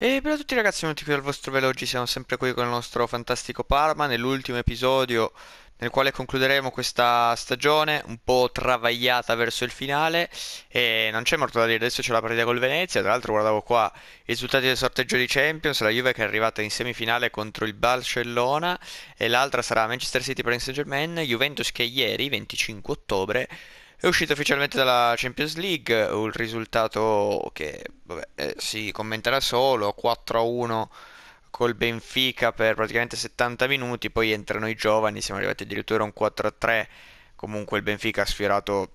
E ciao a tutti ragazzi, benvenuti qui al vostro velo, oggi siamo sempre qui con il nostro fantastico Parma nell'ultimo episodio nel quale concluderemo questa stagione un po' travagliata verso il finale e non c'è molto da dire, adesso c'è la partita col Venezia, tra l'altro guardavo qua i risultati del sorteggio di Champions, la Juve che è arrivata in semifinale contro il Barcellona e l'altra sarà Manchester City per Saint Germain, Juventus che ieri, 25 ottobre, è uscito ufficialmente dalla Champions League, un risultato che vabbè, eh, si commenterà solo, 4-1 col Benfica per praticamente 70 minuti, poi entrano i giovani, siamo arrivati addirittura a un 4-3, comunque il Benfica ha sfiorato,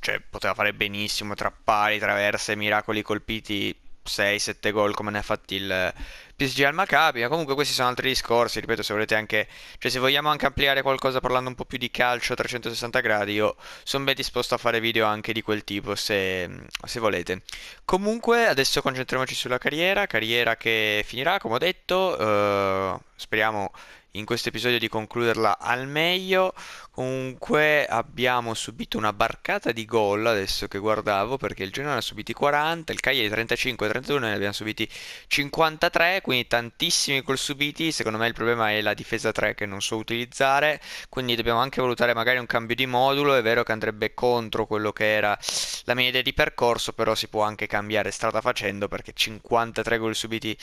cioè poteva fare benissimo tra pari, traverse, miracoli colpiti, 6-7 gol come ne ha fatti il, PSG al Maccabi, ma comunque questi sono altri discorsi, ripeto, se volete anche, cioè se vogliamo anche ampliare qualcosa parlando un po' più di calcio a 360 gradi, io sono ben disposto a fare video anche di quel tipo se, se volete. Comunque adesso concentriamoci sulla carriera, carriera che finirà, come ho detto, eh, speriamo in questo episodio di concluderla al meglio. Comunque abbiamo subito una barcata di gol adesso che guardavo perché il Genoa ne ha subiti 40, il Cagliari 35, 31 ne abbiamo subiti 53, quindi tantissimi gol subiti. Secondo me il problema è la difesa 3 che non so utilizzare, quindi dobbiamo anche valutare magari un cambio di modulo. È vero che andrebbe contro quello che era la mia idea di percorso, però si può anche cambiare strada facendo perché 53 gol subiti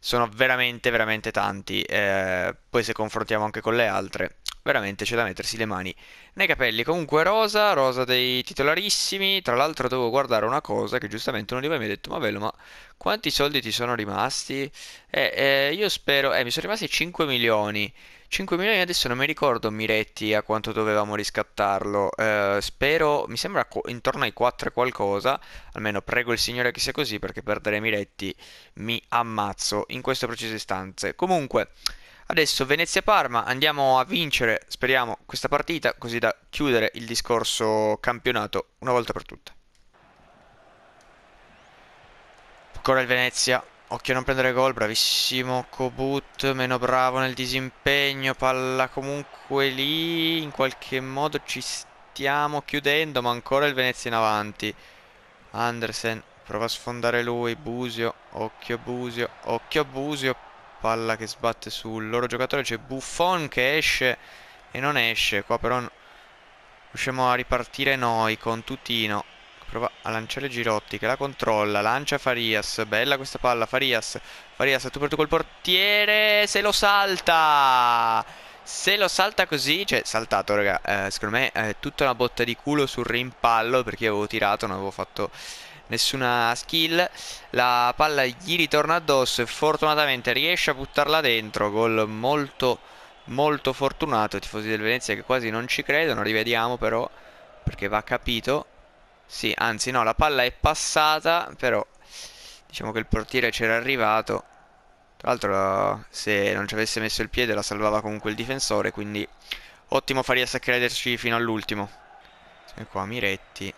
sono veramente veramente tanti, eh, poi se confrontiamo anche con le altre, veramente c'è da mettersi le mani nei capelli. Comunque rosa, rosa dei titolarissimi, tra l'altro devo guardare una cosa che giustamente uno di voi mi ha detto, ma bello, ma quanti soldi ti sono rimasti? Eh, eh, io spero, eh, mi sono rimasti 5 milioni. 5 milioni adesso non mi ricordo Miretti a quanto dovevamo riscattarlo, eh, spero, mi sembra co- intorno ai 4 qualcosa, almeno prego il Signore che sia così perché perdere Miretti mi ammazzo in queste precise istanze. Comunque, adesso Venezia-Parma, andiamo a vincere, speriamo, questa partita così da chiudere il discorso campionato una volta per tutte. Ancora il Venezia Occhio a non prendere gol, bravissimo Kobut, meno bravo nel disimpegno, palla comunque lì, in qualche modo ci stiamo chiudendo, ma ancora il Venezia in avanti. Andersen prova a sfondare lui, Busio, occhio a Busio, occhio a Busio, palla che sbatte sul loro giocatore, c'è Buffon che esce e non esce, qua però riusciamo a ripartire noi con Tutino, Prova a lanciare Girotti che la controlla. Lancia Farias. Bella questa palla. Farias. Farias tu per tu col portiere. Se lo salta. Se lo salta così, cioè saltato raga, eh, secondo me è eh, tutta una botta di culo sul rimpallo perché io avevo tirato, non avevo fatto nessuna skill. La palla gli ritorna addosso e fortunatamente riesce a buttarla dentro. Gol molto molto fortunato. I Tifosi del Venezia che quasi non ci credono. Rivediamo però perché va capito. Sì, anzi no, la palla è passata, però diciamo che il portiere c'era arrivato. Tra l'altro se non ci avesse messo il piede la salvava comunque il difensore, quindi ottimo Farias a crederci fino all'ultimo. E qua Miretti.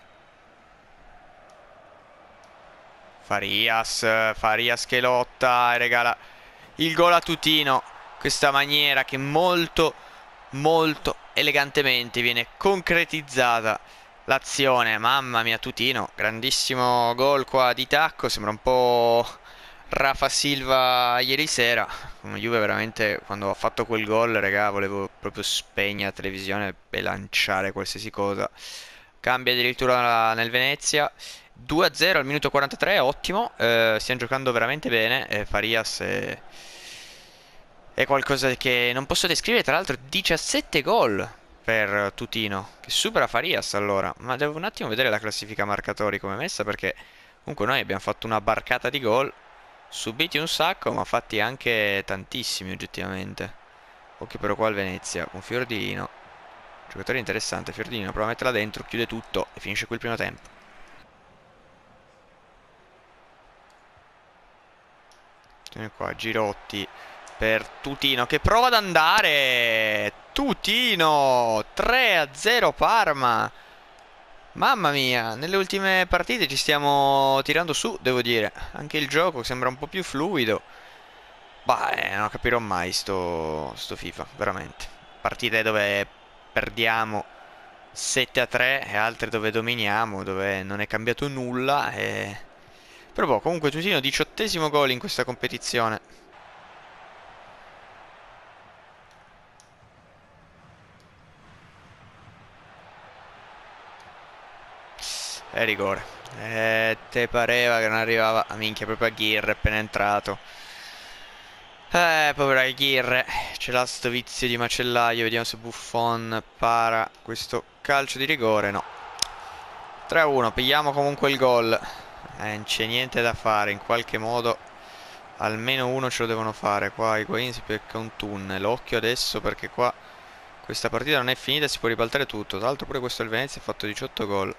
Farias, Farias che lotta e regala il gol a Tutino. Questa maniera che molto, molto elegantemente viene concretizzata l'azione. Mamma mia, Tutino, grandissimo gol qua di tacco, sembra un po' Rafa Silva ieri sera. Come Juve veramente quando ha fatto quel gol, raga, volevo proprio spegnere la televisione e lanciare qualsiasi cosa. Cambia addirittura nel Venezia. 2-0 al minuto 43, ottimo. Eh, stiamo giocando veramente bene. Eh, Farias è... è qualcosa che non posso descrivere. Tra l'altro 17 gol per Tutino che supera Farias allora ma devo un attimo vedere la classifica marcatori come messa perché comunque noi abbiamo fatto una barcata di gol subiti un sacco ma fatti anche tantissimi oggettivamente occhio però qua al Venezia con Fiordino giocatore interessante Fiordino prova a metterla dentro chiude tutto e finisce qui il primo tempo Tiene qua Girotti per Tutino che prova ad andare. Tutino 3 a 0 Parma. Mamma mia, nelle ultime partite ci stiamo tirando su, devo dire. Anche il gioco sembra un po' più fluido. Bah, eh, non capirò mai sto, sto FIFA, veramente. Partite dove perdiamo 7 a 3 e altre dove dominiamo, dove non è cambiato nulla. E... Eh. Però boh, comunque Tutino, diciottesimo gol in questa competizione. e eh, rigore eh, te pareva che non arrivava a ah, minchia proprio Aguirre appena entrato eh povero Aguirre ce l'ha sto vizio di macellaio vediamo se Buffon para questo calcio di rigore no 3-1 pigliamo comunque il gol eh, non c'è niente da fare in qualche modo almeno uno ce lo devono fare qua Higuain si becca un tunnel occhio adesso perché qua questa partita non è finita si può ribaltare tutto tra l'altro pure questo è il Venezia ha fatto 18 gol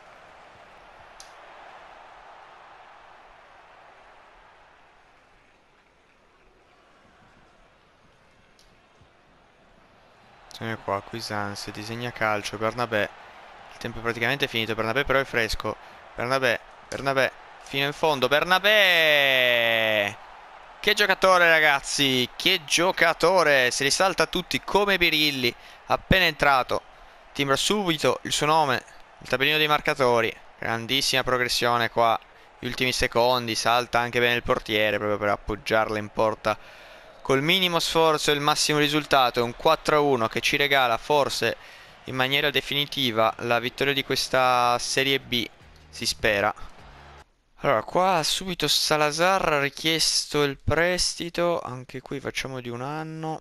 situazione qua Cuisance disegna calcio Bernabé il tempo è praticamente finito Bernabé però è fresco Bernabé Bernabé fino in fondo Bernabé che giocatore ragazzi che giocatore Si risalta tutti come Birilli appena entrato timbra subito il suo nome il tabellino dei marcatori grandissima progressione qua gli ultimi secondi salta anche bene il portiere proprio per appoggiarla in porta col minimo sforzo e il massimo risultato è un 4-1 che ci regala forse in maniera definitiva la vittoria di questa Serie B, si spera. Allora, qua subito Salazar ha richiesto il prestito, anche qui facciamo di un anno.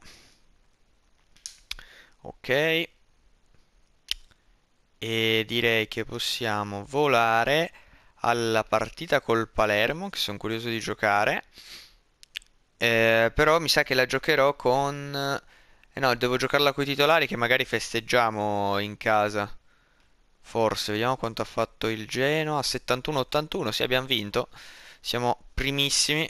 Ok. E direi che possiamo volare alla partita col Palermo, che sono curioso di giocare. Eh, però mi sa che la giocherò con... Eh no, devo giocarla con i titolari che magari festeggiamo in casa. Forse, vediamo quanto ha fatto il Genoa. 71-81, sì abbiamo vinto. Siamo primissimi.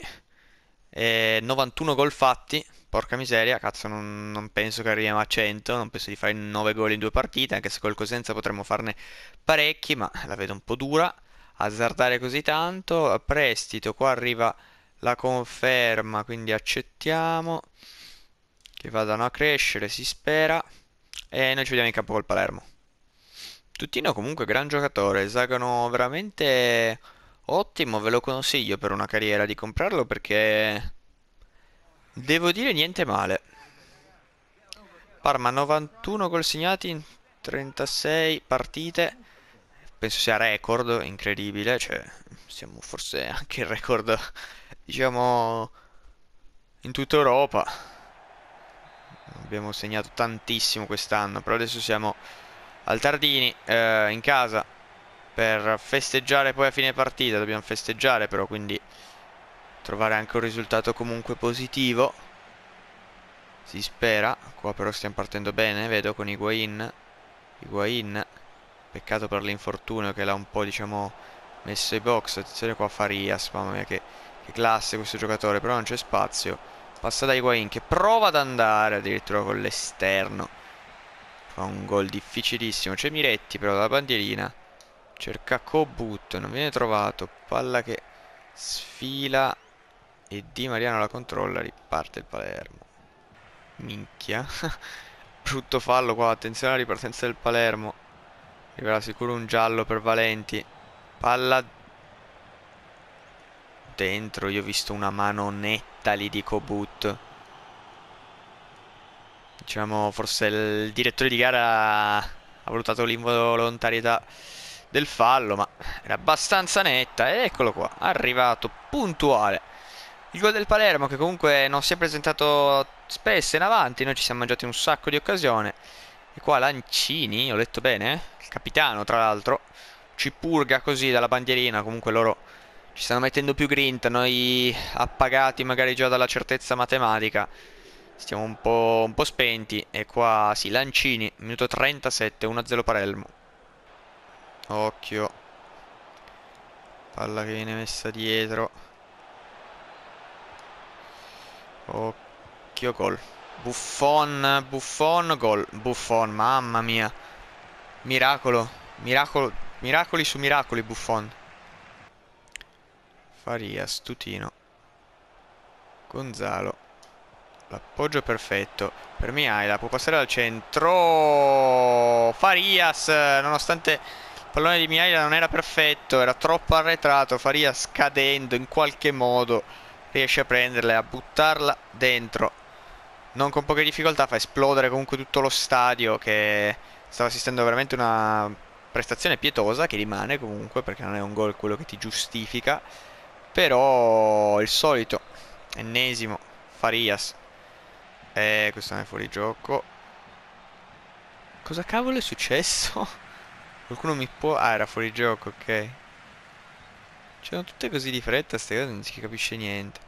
Eh, 91 gol fatti. Porca miseria, cazzo, non, non, penso che arriviamo a 100. Non penso di fare 9 gol in due partite. Anche se col Cosenza potremmo farne parecchi, ma la vedo un po' dura. Azzardare così tanto. A prestito, qua arriva la conferma, quindi accettiamo che vadano a crescere, si spera. E noi ci vediamo in campo col Palermo. Tuttino comunque gran giocatore, Zagano veramente ottimo, ve lo consiglio per una carriera di comprarlo perché devo dire niente male. Parma 91 gol segnati in 36 partite penso sia record, incredibile, cioè siamo forse anche il record, diciamo, in tutta Europa. Abbiamo segnato tantissimo quest'anno, però adesso siamo al Tardini, eh, in casa, per festeggiare poi a fine partita, dobbiamo festeggiare però, quindi trovare anche un risultato comunque positivo. Si spera, qua però stiamo partendo bene, vedo con Higuain, Higuain Peccato per l'infortunio che l'ha un po' diciamo messo ai box. Attenzione qua Farias, mamma mia che, che classe questo giocatore, però non c'è spazio. Passa da Higuain che prova ad andare addirittura con l'esterno. Fa un gol difficilissimo. C'è Miretti però dalla bandierina. Cerca Kobut, non viene trovato. Palla che sfila e Di Mariano la controlla, riparte il Palermo. Minchia. Brutto fallo qua, attenzione alla ripartenza del Palermo. Arriverà sicuro un giallo per Valenti. Palla dentro. Io ho visto una mano netta lì di Kobut. Diciamo, forse il direttore di gara ha valutato l'involontarietà del fallo, ma era abbastanza netta. E eccolo qua, arrivato puntuale. Il gol del Palermo che comunque non si è presentato spesso in avanti, noi ci siamo mangiati un sacco di occasione. E qua Lancini, ho letto bene, il capitano tra l'altro, ci purga così dalla bandierina, comunque loro ci stanno mettendo più grinta, noi appagati magari già dalla certezza matematica, stiamo un po', un po spenti. E qua, sì, Lancini, minuto 37, 1-0 Palermo. Occhio. Palla che viene messa dietro. Occhio gol. Buffon, Buffon, gol. Buffon, mamma mia. Miracolo, miracolo, miracoli su miracoli Buffon. Farias, Tutino Gonzalo. L'appoggio perfetto. Per Miaila può passare al centro. Farias, nonostante il pallone di Miaila non era perfetto, era troppo arretrato. Farias cadendo in qualche modo riesce a prenderla e a buttarla dentro non con poche difficoltà fa esplodere comunque tutto lo stadio che stava assistendo veramente una prestazione pietosa che rimane comunque perché non è un gol quello che ti giustifica però il solito ennesimo Farias eh questo non è fuori gioco cosa cavolo è successo? qualcuno mi può ah era fuori gioco ok c'erano tutte così di fretta queste cose non si capisce niente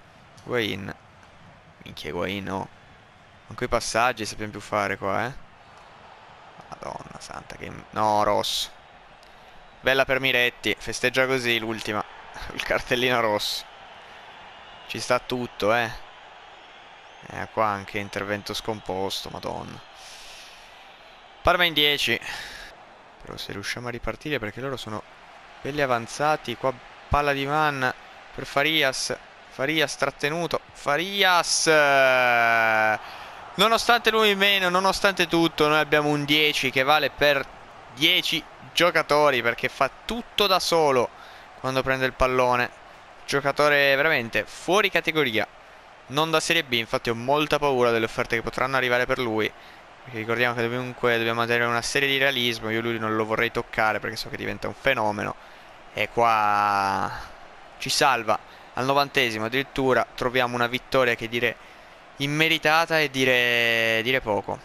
Guain minchia Guain no con quei passaggi sappiamo più fare qua, eh. Madonna santa, che... No, rosso. Bella per Miretti. Festeggia così l'ultima. Il cartellino rosso. Ci sta tutto, eh. eh. Qua anche intervento scomposto, madonna. Parma in 10. Però se riusciamo a ripartire perché loro sono belli avanzati. Qua palla di man per Farias. Farias trattenuto. Farias! Nonostante lui in meno, nonostante tutto, noi abbiamo un 10 che vale per 10 giocatori perché fa tutto da solo quando prende il pallone. Giocatore veramente fuori categoria. Non da Serie B, infatti ho molta paura delle offerte che potranno arrivare per lui. Perché ricordiamo che comunque dobbiamo mantenere una serie di realismo. Io lui non lo vorrei toccare perché so che diventa un fenomeno. E qua ci salva. Al novantesimo addirittura troviamo una vittoria che direi immeritata e dire, dire poco.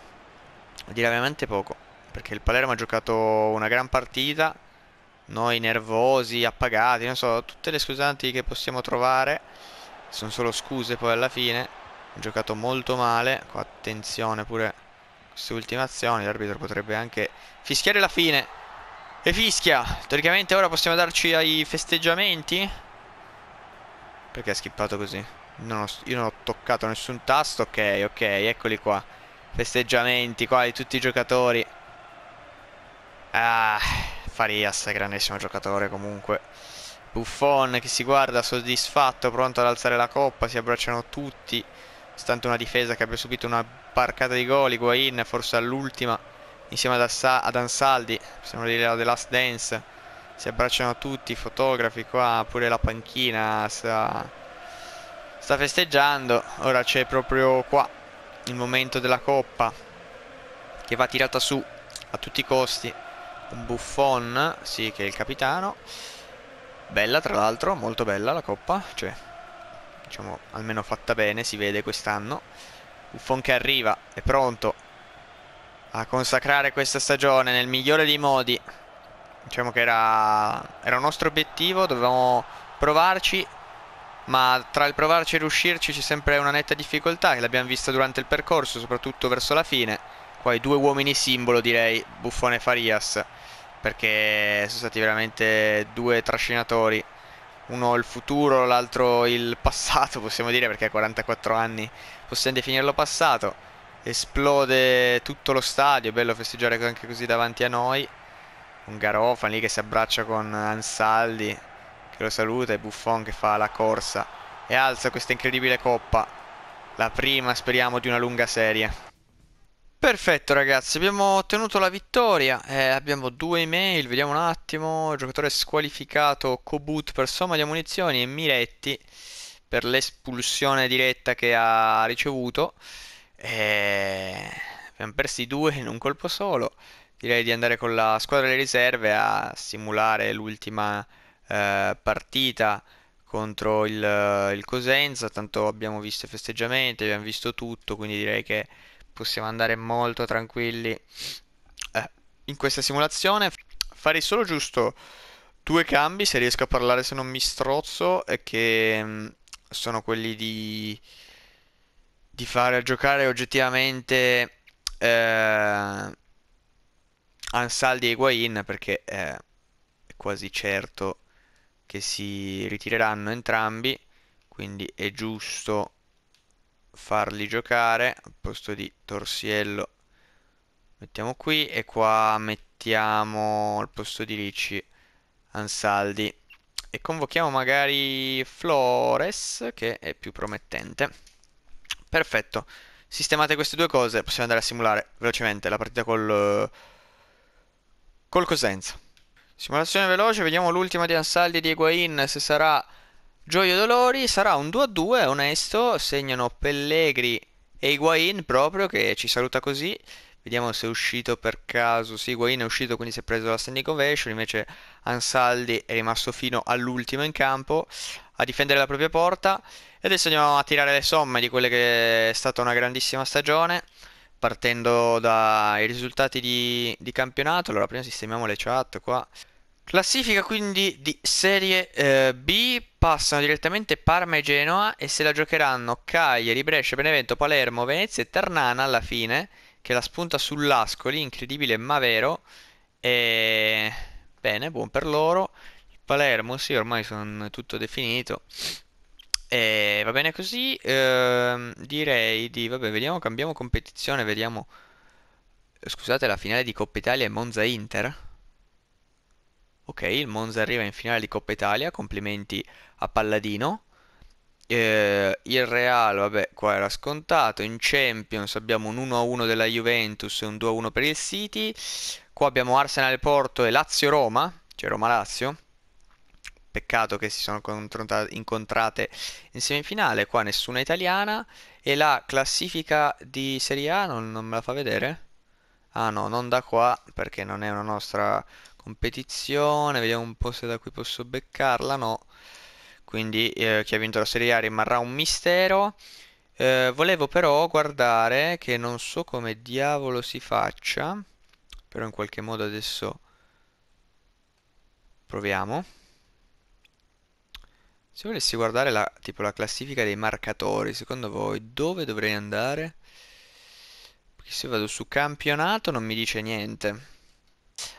Dire veramente poco. Perché il Palermo ha giocato una gran partita. Noi nervosi, appagati, non so, tutte le scusanti che possiamo trovare. Sono solo scuse poi alla fine. Ha giocato molto male. Attenzione pure queste ultime azioni. L'arbitro potrebbe anche fischiare la fine. E fischia. Teoricamente ora possiamo darci ai festeggiamenti. Perché ha schippato così? No, io non ho toccato nessun tasto. Ok, ok, eccoli qua. Festeggiamenti qua di tutti i giocatori. Ah, Farias, grandissimo giocatore comunque. Buffon che si guarda soddisfatto, pronto ad alzare la coppa, si abbracciano tutti. Stante una difesa che abbia subito una barcata di gol, Guain forse all'ultima insieme ad, Assa ad Ansaldi, possiamo dire la The Last Dance. Si abbracciano tutti, fotografi qua, pure la panchina sta sta festeggiando ora c'è proprio qua il momento della coppa che va tirata su a tutti i costi un buffon sì che è il capitano bella tra l'altro molto bella la coppa cioè diciamo almeno fatta bene si vede quest'anno buffon che arriva è pronto a consacrare questa stagione nel migliore dei modi diciamo che era, era un nostro obiettivo dovevamo provarci ma tra il provarci e riuscirci c'è sempre una netta difficoltà che l'abbiamo vista durante il percorso, soprattutto verso la fine. Qua i due uomini simbolo direi, Buffone e Farias, perché sono stati veramente due trascinatori. Uno il futuro, l'altro il passato, possiamo dire, perché a 44 anni possiamo definirlo passato. Esplode tutto lo stadio, bello festeggiare anche così davanti a noi. Un Garofan lì che si abbraccia con Ansaldi, che lo saluta e Buffon che fa la corsa e alza questa incredibile coppa. La prima, speriamo, di una lunga serie. Perfetto ragazzi, abbiamo ottenuto la vittoria, eh, abbiamo due email, vediamo un attimo, giocatore squalificato Kobut per somma di ammunizioni e Miretti per l'espulsione diretta che ha ricevuto, eh, abbiamo persi due in un colpo solo, direi di andare con la squadra delle riserve a simulare l'ultima eh, partita contro il, eh, il, Cosenza, tanto abbiamo visto i festeggiamenti, abbiamo visto tutto, quindi direi che possiamo andare molto tranquilli eh, in questa simulazione. Farei solo giusto due cambi, se riesco a parlare se non mi strozzo, e che mh, mm, sono quelli di, di fare giocare oggettivamente eh, Ansaldi e Higuain, perché eh, è quasi certo che si ritireranno entrambi, quindi è giusto farli giocare al posto di Torsiello mettiamo qui e qua mettiamo al posto di Ricci Ansaldi e convochiamo magari Flores che è più promettente perfetto sistemate queste due cose possiamo andare a simulare velocemente la partita col col Cosenza Simulazione veloce, vediamo l'ultima di Ansaldi e di Higuain, se sarà Gioio Dolori, sarà un 2-2, onesto, segnano Pellegri e Higuain proprio, che ci saluta così. Vediamo se è uscito per caso, sì Higuain è uscito quindi si è preso la standing ovation, invece Ansaldi è rimasto fino all'ultimo in campo a difendere la propria porta. E adesso andiamo a tirare le somme di quella che è stata una grandissima stagione partendo dai risultati di, di campionato. Allora, prima sistemiamo le chat qua. Classifica quindi di Serie eh, B passano direttamente Parma e Genoa e se la giocheranno Cagliari, Brescia, Benevento, Palermo, Venezia e Ternana alla fine che la spunta sull'Ascoli, incredibile ma vero. E... Bene, buon per loro. Palermo sì, ormai sono tutto definito. E eh, va bene così. Ehm, direi di... Vabbè, vediamo, cambiamo competizione, vediamo... Scusate, la finale di Coppa Italia è Monza-Inter. Ok, il Monza arriva in finale di Coppa Italia, complimenti a Palladino. Eh, il Real, vabbè, qua era scontato. In Champions abbiamo un 1-1 della Juventus e un 2-1 per il City. Qua abbiamo Arsenal Porto e Lazio Roma, cioè Roma Lazio. Peccato che si sono incontrate in semifinale, qua nessuna italiana. E la classifica di Serie A non, non me la fa vedere? Ah no, non da qua perché non è una nostra competizione. Vediamo un po' se da qui posso beccarla. No, quindi eh, chi ha vinto la Serie A rimarrà un mistero. Eh, volevo però guardare che non so come diavolo si faccia, però in qualche modo adesso proviamo. Se volessi guardare la, tipo la classifica dei marcatori, secondo voi dove dovrei andare? Perché se vado su campionato non mi dice niente.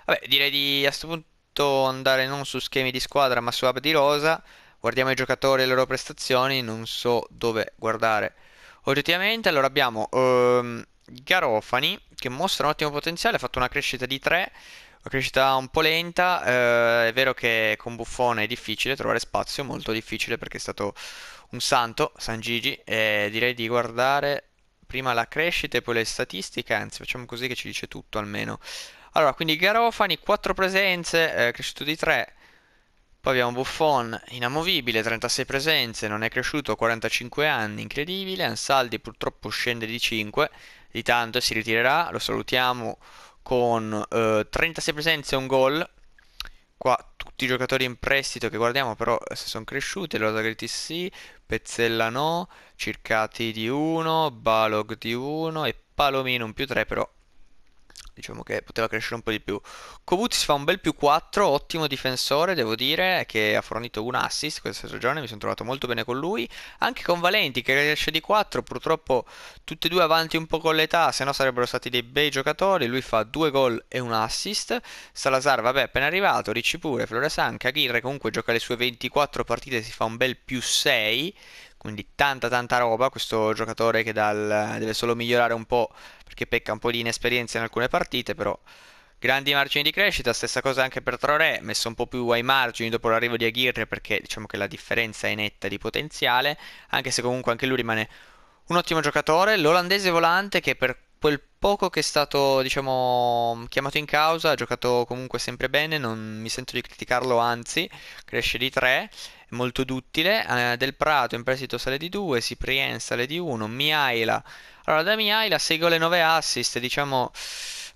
Vabbè, direi di a questo punto andare non su schemi di squadra ma su app di rosa. Guardiamo i giocatori e le loro prestazioni, non so dove guardare. Oggettivamente allora abbiamo um, Garofani che mostra un ottimo potenziale, ha fatto una crescita di 3 crescita un po' lenta, eh, è vero che con Buffone è difficile trovare spazio, molto difficile perché è stato un santo, San Gigi, e direi di guardare prima la crescita e poi le statistiche, anzi facciamo così che ci dice tutto almeno. Allora, quindi Garofani, 4 presenze, eh, cresciuto di 3, poi abbiamo Buffon, inamovibile, 36 presenze, non è cresciuto, 45 anni, incredibile. Ansaldi purtroppo scende di 5, di tanto e si ritirerà, lo salutiamo con eh, 36 presenze e un gol. Qua tutti i giocatori in prestito che guardiamo però eh, se sono cresciuti, Lodagretti sì, Pezzella no, Circati di 1, Balog di 1 e Palomino un più 3 però diciamo che poteva crescere un po' di più. Kovuti fa un bel più 4, ottimo difensore, devo dire, che ha fornito un assist questa stagione, mi sono trovato molto bene con lui. Anche con Valenti che cresce di 4, purtroppo tutti e due avanti un po' con l'età, se no sarebbero stati dei bei giocatori. Lui fa due gol e un assist. Salazar, vabbè, appena arrivato, Ricci pure, Floresan, Aguirre comunque gioca le sue 24 partite, si fa un bel più 6 quindi tanta tanta roba, questo giocatore che dal, deve solo migliorare un po' perché pecca un po' di inesperienza in alcune partite, però grandi margini di crescita, stessa cosa anche per Traoré, messo un po' più ai margini dopo l'arrivo di Aguirre perché diciamo che la differenza è netta di potenziale, anche se comunque anche lui rimane un ottimo giocatore, l'olandese volante che per quel poco che è stato, diciamo, chiamato in causa, ha giocato comunque sempre bene, non mi sento di criticarlo, anzi, cresce di 3, è molto duttile. Eh, Del Prato in prestito sale di 2, Ciprien sale di 1, Miaila. Allora, da Miaila 6 gol e 9 assist, diciamo,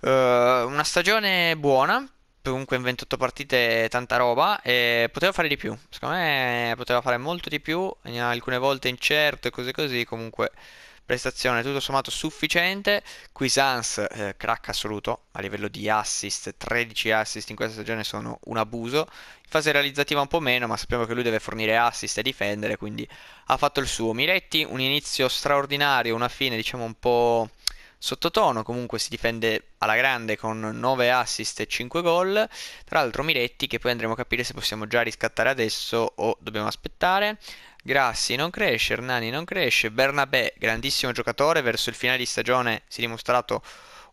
eh, una stagione buona, comunque in 28 partite tanta roba e poteva fare di più. Secondo me poteva fare molto di più, alcune volte incerto e cose così, comunque prestazione tutto sommato sufficiente. Qui Sans, eh, crack assoluto a livello di assist, 13 assist in questa stagione sono un abuso. In fase realizzativa un po' meno, ma sappiamo che lui deve fornire assist e difendere, quindi ha fatto il suo. Miretti, un inizio straordinario, una fine diciamo un po' sottotono, comunque si difende alla grande con 9 assist e 5 gol. Tra l'altro Miretti che poi andremo a capire se possiamo già riscattare adesso o dobbiamo aspettare. Grassi non cresce, Hernani non cresce, Bernabé grandissimo giocatore, verso il finale di stagione si è dimostrato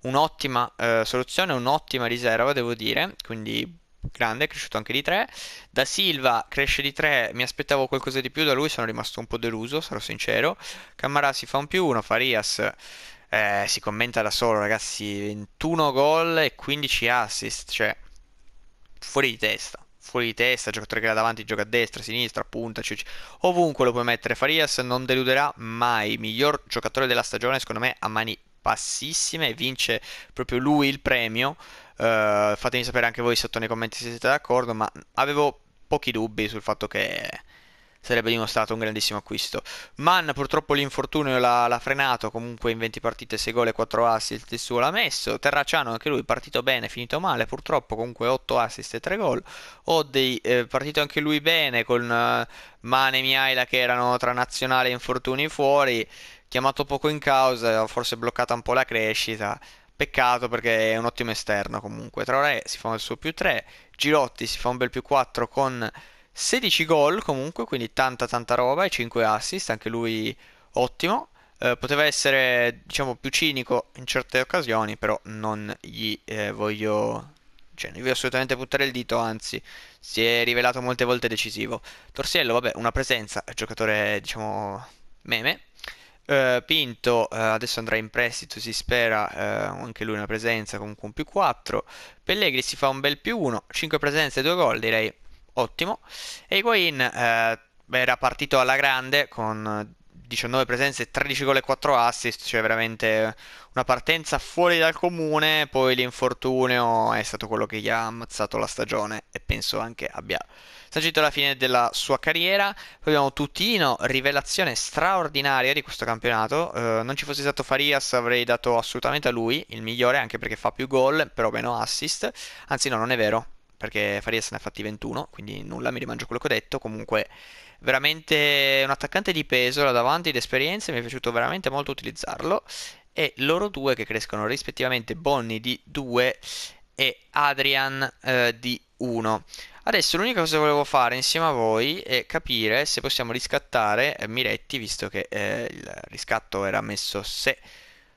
un'ottima eh, soluzione, un'ottima riserva devo dire, quindi grande, è cresciuto anche di 3. Da Silva cresce di 3, mi aspettavo qualcosa di più da lui, sono rimasto un po' deluso, sarò sincero. Cammarà si fa un più 1, Farias eh, si commenta da solo, ragazzi, 21 gol e 15 assist, cioè fuori di testa fuori di testa, giocatore che era davanti gioca a destra, a sinistra, a punta, cioè, ovunque lo puoi mettere. Farias non deluderà mai, miglior giocatore della stagione secondo me a mani bassissime, vince proprio lui il premio. Uh, fatemi sapere anche voi sotto nei commenti se siete d'accordo, ma avevo pochi dubbi sul fatto che sarebbe dimostrato un grandissimo acquisto. Mann purtroppo l'infortunio l'ha, l'ha frenato, comunque in 20 partite 6 gol e 4 assist il suo l'ha messo. Terracciano anche lui partito bene, finito male, purtroppo comunque 8 assist e 3 gol. Oddi eh, partito anche lui bene con eh, Mane e Miaila che erano tra nazionale e infortuni fuori, chiamato poco in causa, forse bloccata un po' la crescita. Peccato perché è un ottimo esterno comunque. Traoré si fa un suo più 3, Girotti si fa un bel più 4 con 16 gol comunque, quindi tanta tanta roba e 5 assist, anche lui ottimo. Eh, poteva essere diciamo più cinico in certe occasioni, però non gli eh, voglio cioè, non voglio assolutamente puntare il dito, anzi, si è rivelato molte volte decisivo. Torsiello, vabbè, una presenza, giocatore, diciamo, meme. Uh, Pinto uh, adesso andrà in prestito, si spera uh, anche lui una presenza, comunque un più 4. Pellegri si fa un bel più 1, 5 presenze, e 2 gol direi ottimo. E Higuain eh, era partito alla grande con 19 eh, presenze, 13 gol e 4 assist, cioè veramente una partenza fuori dal comune, poi l'infortunio è stato quello che gli ha ammazzato la stagione e penso anche abbia sancito la fine della sua carriera. Poi abbiamo Tutino, rivelazione straordinaria di questo campionato, eh, non ci fosse stato Farias avrei dato assolutamente a lui il migliore anche perché fa più gol, però meno assist, anzi no, non è vero, perché Farias ne ha fatti 21, quindi nulla, mi rimangio quello che ho detto. Comunque, veramente un attaccante di peso là davanti, di esperienza, mi è piaciuto veramente molto utilizzarlo. E loro due che crescono rispettivamente Bonnie di 2 e Adrian eh, di 1. Adesso l'unica cosa che volevo fare insieme a voi è capire se possiamo riscattare eh, Miretti, visto che eh, il riscatto era messo se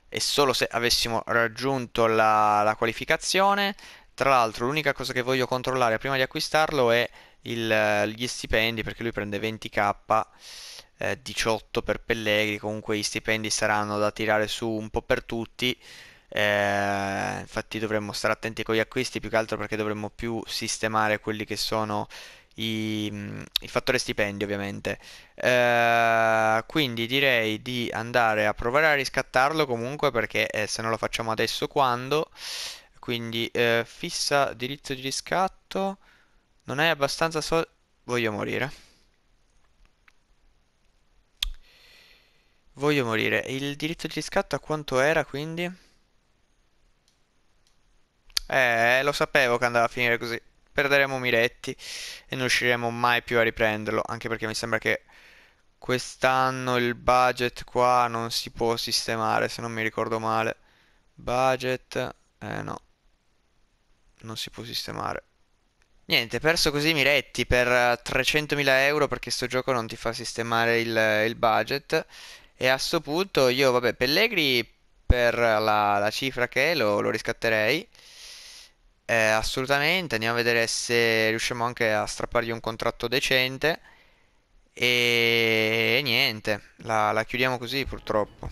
e solo se avessimo raggiunto la, la qualificazione. Tra l'altro, l'unica cosa che voglio controllare prima di acquistarlo è il, eh, gli stipendi, perché lui prende 20k, eh, 18 per Pellegrini, comunque gli stipendi saranno da tirare su un po' per tutti. Eh, infatti dovremmo stare attenti con gli acquisti, più che altro perché dovremmo più sistemare quelli che sono i, mm, il fattore stipendio ovviamente. Eh, quindi direi di andare a provare a riscattarlo comunque perché eh, se non lo facciamo adesso quando? Quindi eh, fissa diritto di riscatto. Non hai abbastanza soldi. Voglio morire. Voglio morire. Il diritto di riscatto a quanto era quindi? Eh, lo sapevo che andava a finire così. Perderemo Miretti e non riusciremo mai più a riprenderlo. Anche perché mi sembra che quest'anno il budget qua non si può sistemare, se non mi ricordo male. Budget, eh no non si può sistemare. Niente, perso così Miretti per 300.000 eh, euro perché sto gioco non ti fa sistemare il, eh, il budget. E a sto punto io, vabbè, Pellegri per la, la cifra che è lo, lo riscatterei. Eh, assolutamente, andiamo a vedere se riusciamo anche a strappargli un contratto decente. E, e niente, la, la chiudiamo così purtroppo.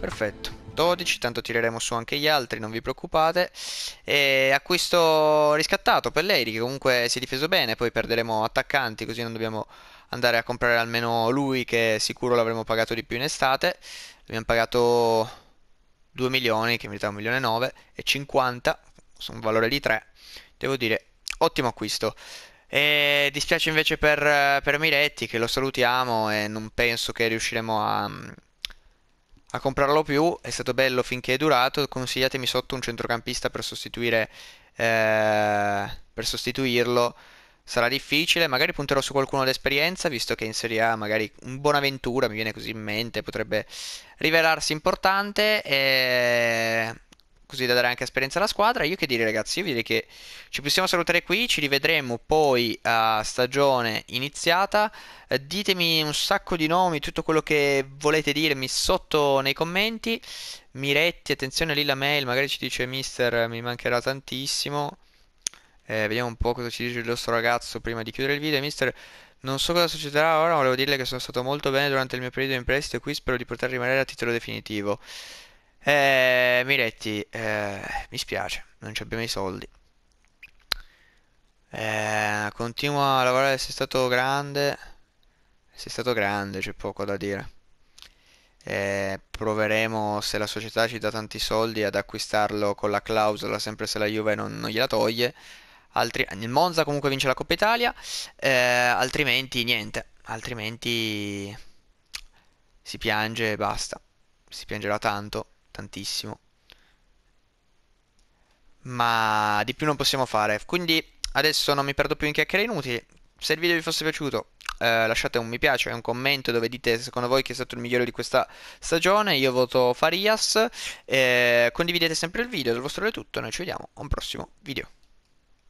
Perfetto. 12, tanto tireremo su anche gli altri, non vi preoccupate. E acquisto riscattato per Lady che comunque si è difeso bene, poi perderemo attaccanti così non dobbiamo andare a comprare almeno lui che sicuro l'avremmo pagato di più in estate. Abbiamo pagato 2 milioni, che mi dà 1 milione 9 e 50, sono un valore di 3. Devo dire, ottimo acquisto. E dispiace invece per, per Miretti che lo salutiamo e non penso che riusciremo a a comprarlo più, è stato bello finché è durato, consigliatemi sotto un centrocampista per sostituire eh, per sostituirlo sarà difficile, magari punterò su qualcuno d'esperienza, visto che in Serie A magari un Bonaventura mi viene così in mente, potrebbe rivelarsi importante e eh, così da dare anche esperienza alla squadra. Io che dire, ragazzi, io direi che ci possiamo salutare qui. Ci rivedremo poi a stagione iniziata. Eh, ditemi un sacco di nomi, tutto quello che volete dirmi sotto nei commenti. Miretti, attenzione lì la mail, magari ci dice mister, mi mancherà tantissimo. Eh, vediamo un po' cosa ci dice il nostro ragazzo prima di chiudere il video. Mister, non so cosa succederà ora, volevo dirle che sono stato molto bene durante il mio periodo in prestito e qui, spero di poter rimanere a titolo definitivo. Eh, Miretti, eh, mi spiace, non abbiamo i soldi. Eh, continua a lavorare, sei stato grande. Sei stato grande, c'è poco da dire. Eh, proveremo se la società ci dà tanti soldi ad acquistarlo con la clausola, sempre se la Juve non, non gliela toglie. Altri... Il Monza comunque vince la Coppa Italia, eh, altrimenti niente, altrimenti si piange e basta. Si piangerà tanto tantissimo. Ma di più non possiamo fare. Quindi adesso non mi perdo più in chiacchiere inutili. Se il video vi fosse piaciuto, eh, lasciate un mi piace un commento dove dite secondo voi chi è stato il migliore di questa stagione. Io voto Farias. Eh, condividete sempre il video. Dal vostro è tutto. Noi ci vediamo a un prossimo video.